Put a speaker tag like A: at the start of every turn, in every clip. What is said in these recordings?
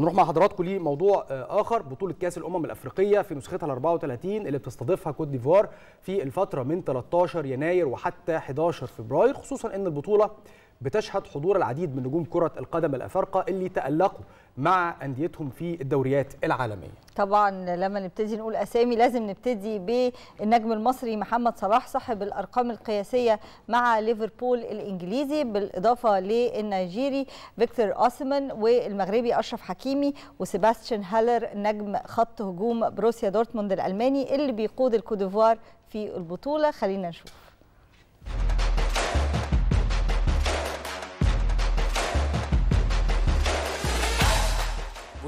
A: هنروح مع حضراتكم لموضوع آه، اخر بطوله كاس الامم الافريقيه في نسختها ال 34 اللي بتستضيفها كوت ديفوار في الفتره من 13 يناير وحتى 11 فبراير خصوصا ان البطوله بتشهد حضور العديد من نجوم كرة القدم الأفارقة اللي تألقوا مع أنديتهم في الدوريات العالمية
B: طبعا لما نبتدي نقول أسامي لازم نبتدي بالنجم المصري محمد صلاح صاحب الأرقام القياسية مع ليفربول الإنجليزي بالإضافة للنيجيري فيكتور أوسمان والمغربي أشرف حكيمي وسيباستيان هالر نجم خط هجوم بروسيا دورتموند الألماني اللي بيقود الكوديفوار في البطولة خلينا نشوف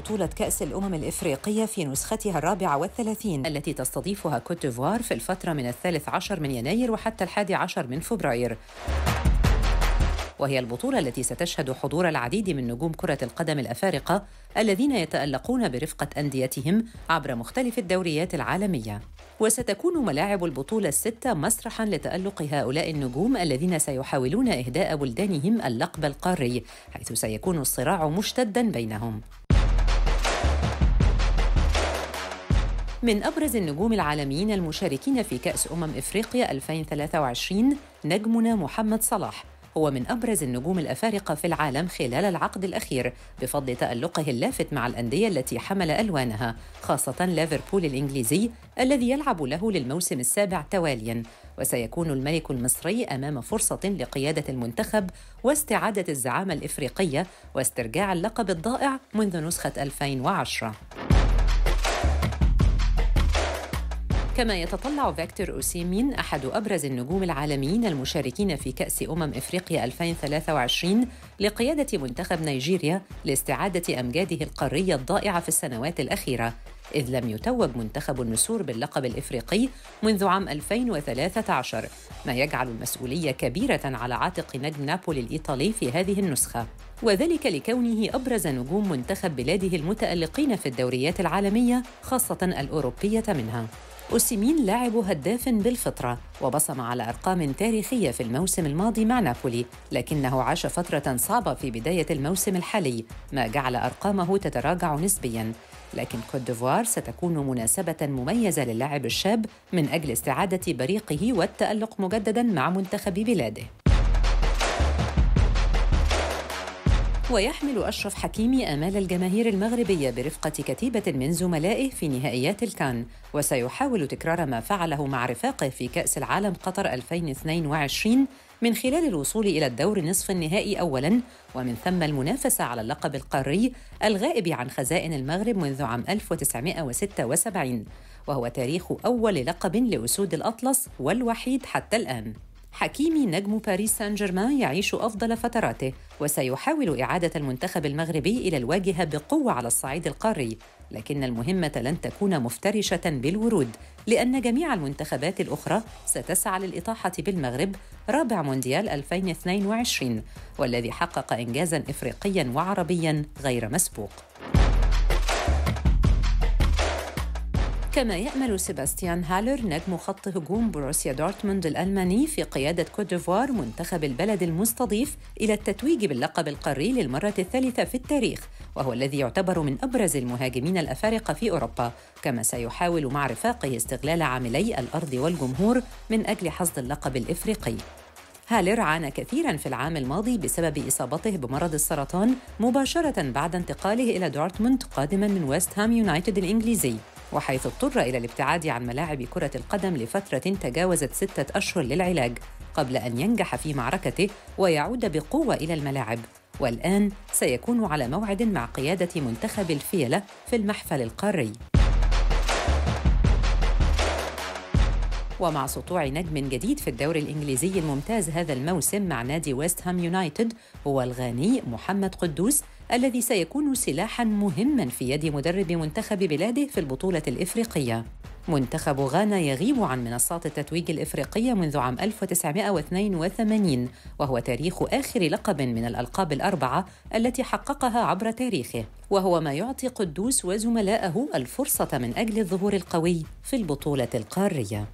C: بطولة كأس الأمم الإفريقية في نسختها الرابعة والثلاثين التي تستضيفها كوت ديفوار في الفترة من الثالث عشر من يناير وحتى الحادي عشر من فبراير وهي البطولة التي ستشهد حضور العديد من نجوم كرة القدم الأفارقة الذين يتألقون برفقة أنديتهم عبر مختلف الدوريات العالمية وستكون ملاعب البطولة الستة مسرحاً لتألق هؤلاء النجوم الذين سيحاولون إهداء بلدانهم اللقب القاري حيث سيكون الصراع مشتداً بينهم من أبرز النجوم العالميين المشاركين في كأس أمم إفريقيا 2023 نجمنا محمد صلاح هو من أبرز النجوم الأفارقة في العالم خلال العقد الأخير بفضل تألقه اللافت مع الأندية التي حمل ألوانها خاصة ليفربول الإنجليزي الذي يلعب له للموسم السابع توالياً وسيكون الملك المصري أمام فرصة لقيادة المنتخب واستعادة الزعامة الإفريقية واسترجاع اللقب الضائع منذ نسخة 2010 كما يتطلع فيكتور أوسيمين أحد أبرز النجوم العالميين المشاركين في كأس أمم إفريقيا 2023 لقيادة منتخب نيجيريا لاستعادة أمجاده القارية الضائعة في السنوات الأخيرة إذ لم يتوج منتخب النسور باللقب الإفريقي منذ عام 2013 ما يجعل المسؤولية كبيرة على عاتق نجم نابولي الإيطالي في هذه النسخة وذلك لكونه أبرز نجوم منتخب بلاده المتألقين في الدوريات العالمية خاصة الأوروبية منها أوسيمين لاعب هداف بالفطرة وبصم على أرقام تاريخية في الموسم الماضي مع نابولي لكنه عاش فترة صعبة في بداية الموسم الحالي ما جعل أرقامه تتراجع نسبياً لكن كوت ديفوار ستكون مناسبة مميزة للاعب الشاب من أجل استعادة بريقه والتألق مجدداً مع منتخب بلاده ويحمل أشرف حكيمي آمال الجماهير المغربية برفقة كتيبة من زملائه في نهائيات الكان وسيحاول تكرار ما فعله مع رفاقه في كأس العالم قطر 2022 من خلال الوصول إلى الدور نصف النهائي أولاً ومن ثم المنافسة على اللقب القاري الغائب عن خزائن المغرب منذ عام 1976 وهو تاريخ أول لقب لأسود الأطلس والوحيد حتى الآن حكيمي نجم باريس سان جيرمان يعيش أفضل فتراته وسيحاول إعادة المنتخب المغربي إلى الواجهة بقوة على الصعيد القاري لكن المهمة لن تكون مفترشة بالورود لأن جميع المنتخبات الأخرى ستسعى للإطاحة بالمغرب رابع مونديال 2022 والذي حقق إنجازاً إفريقياً وعربياً غير مسبوق كما يأمل سيباستيان هالر نجم خط هجوم بروسيا دورتموند الألماني في قيادة كوت ديفوار منتخب البلد المستضيف إلى التتويج باللقب القاري للمرة الثالثة في التاريخ وهو الذي يعتبر من أبرز المهاجمين الأفارقة في أوروبا كما سيحاول مع رفاقه استغلال عاملي الأرض والجمهور من أجل حصد اللقب الإفريقي هالر عانى كثيرا في العام الماضي بسبب اصابته بمرض السرطان مباشره بعد انتقاله الى دورتموند قادما من ويست هام يونايتد الانجليزي وحيث اضطر إلى الابتعاد عن ملاعب كرة القدم لفترة تجاوزت ستة أشهر للعلاج قبل أن ينجح في معركته ويعود بقوة إلى الملاعب والآن سيكون على موعد مع قيادة منتخب الفيلة في المحفل القاري ومع سطوع نجم جديد في الدوري الإنجليزي الممتاز هذا الموسم مع نادي ويست هام يونايتد هو الغاني محمد قدوس الذي سيكون سلاحا مهما في يد مدرب منتخب بلاده في البطولة الإفريقية منتخب غانا يغيب عن منصات التتويج الإفريقية منذ عام 1982 وهو تاريخ آخر لقب من الألقاب الأربعة التي حققها عبر تاريخه وهو ما يعطي قدوس وزملائه الفرصة من أجل الظهور القوي في البطولة القارية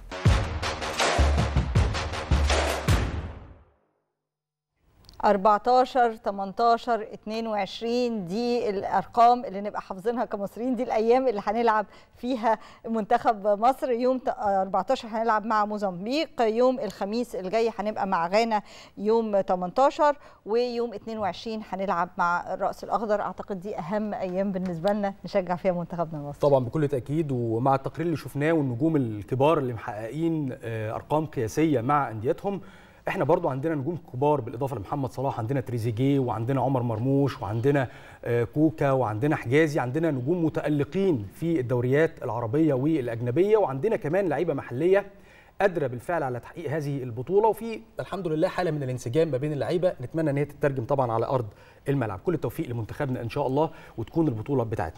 B: 14 18 22 دي الارقام اللي نبقى حافظينها كمصريين دي الايام اللي هنلعب فيها منتخب مصر يوم 14 هنلعب مع موزمبيق يوم الخميس الجاي هنبقى مع غانا يوم 18 ويوم 22 هنلعب مع الراس الاخضر اعتقد دي اهم ايام بالنسبه لنا نشجع فيها منتخبنا المصري
A: طبعا بكل تاكيد ومع التقرير اللي شفناه والنجوم الكبار اللي محققين آه، ارقام قياسيه مع انديتهم احنا برضو عندنا نجوم كبار بالاضافه لمحمد صلاح عندنا تريزيجيه وعندنا عمر مرموش وعندنا آه، كوكا وعندنا حجازي عندنا نجوم متالقين في الدوريات العربيه والاجنبيه وعندنا كمان لعيبه محليه قادره بالفعل على تحقيق هذه البطوله وفي الحمد لله حاله من الانسجام ما بين اللعيبه نتمنى ان هي تترجم طبعا على ارض الملعب كل التوفيق لمنتخبنا ان شاء الله وتكون البطوله بتاعتنا